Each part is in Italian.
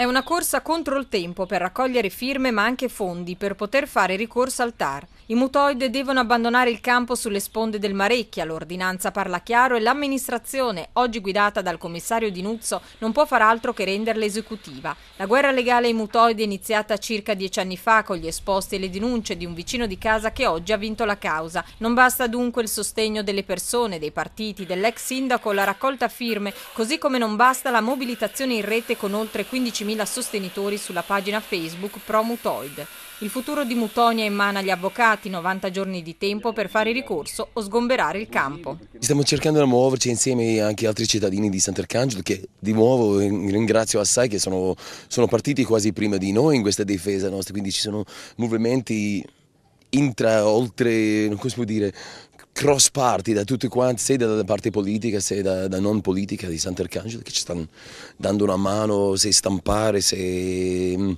È una corsa contro il tempo per raccogliere firme ma anche fondi per poter fare ricorso al TAR. I mutoid devono abbandonare il campo sulle sponde del Marecchia, l'ordinanza parla chiaro e l'amministrazione, oggi guidata dal commissario Di Nuzzo, non può far altro che renderla esecutiva. La guerra legale ai mutoid è iniziata circa dieci anni fa con gli esposti e le denunce di un vicino di casa che oggi ha vinto la causa. Non basta dunque il sostegno delle persone, dei partiti, dell'ex sindaco, la raccolta firme, così come non basta la mobilitazione in rete con oltre 15.000 sostenitori sulla pagina Facebook Pro Mutoid. Il futuro di Mutonia emana agli avvocati dati 90 giorni di tempo per fare ricorso o sgomberare il campo. Stiamo cercando di muoverci insieme anche altri cittadini di Sant'Arcangelo che di nuovo ringrazio assai che sono, sono partiti quasi prima di noi in questa difesa nostra, quindi ci sono movimenti intra, oltre, come si può dire, cross party da tutti quanti, sia dalla parte politica sia da, da, non politica di Sant'Arcangelo che ci stanno dando una mano, se stampare, se mm,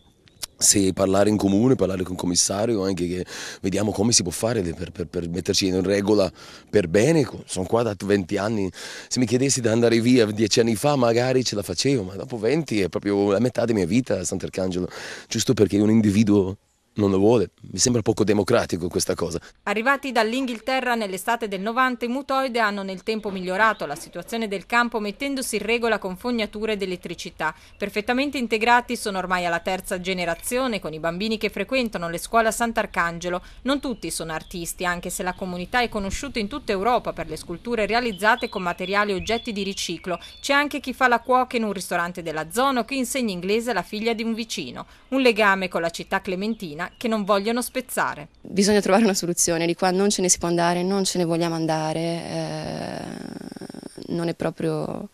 se parlare in comune, parlare con il commissario, anche che vediamo come si può fare per, per, per, metterci in regola per bene. Sono qua da 20 anni, se mi chiedessi di andare via 10 anni fa magari ce la facevo, ma dopo 20 è proprio la metà della mia vita a Sant'Arcangelo, giusto perché un individuo non lo vuole. Mi sembra poco democratico questa cosa. Arrivati dall'Inghilterra nell'estate del 90, i mutoide hanno nel tempo migliorato la situazione del campo mettendosi in regola con fognature ed elettricità. Perfettamente integrati sono ormai alla terza generazione con i bambini che frequentano le scuole a Sant'Arcangelo. Non tutti sono artisti, anche se la comunità è conosciuta in tutta Europa per le sculture realizzate con materiali e oggetti di riciclo. C'è anche chi fa la cuoca in un ristorante della zona o chi insegna inglese alla figlia di un vicino. Un legame con la città clementina bambina che non vogliono spezzare. Bisogna trovare una soluzione, di qua non ce ne si può andare, non ce ne vogliamo andare, eh, non è proprio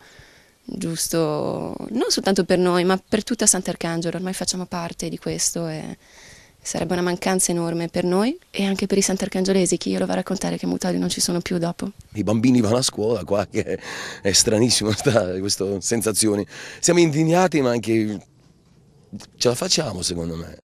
giusto, non soltanto per noi, ma per tutta Sant'Arcangelo, ormai facciamo parte di questo e sarebbe una mancanza enorme per noi e anche per i Sant'Arcangelesi, che io lo va a raccontare che mutati non ci sono più dopo. I bambini vanno a scuola qua, che è stranissimo questa sensazione. Siamo indignati ma anche ce la facciamo secondo me.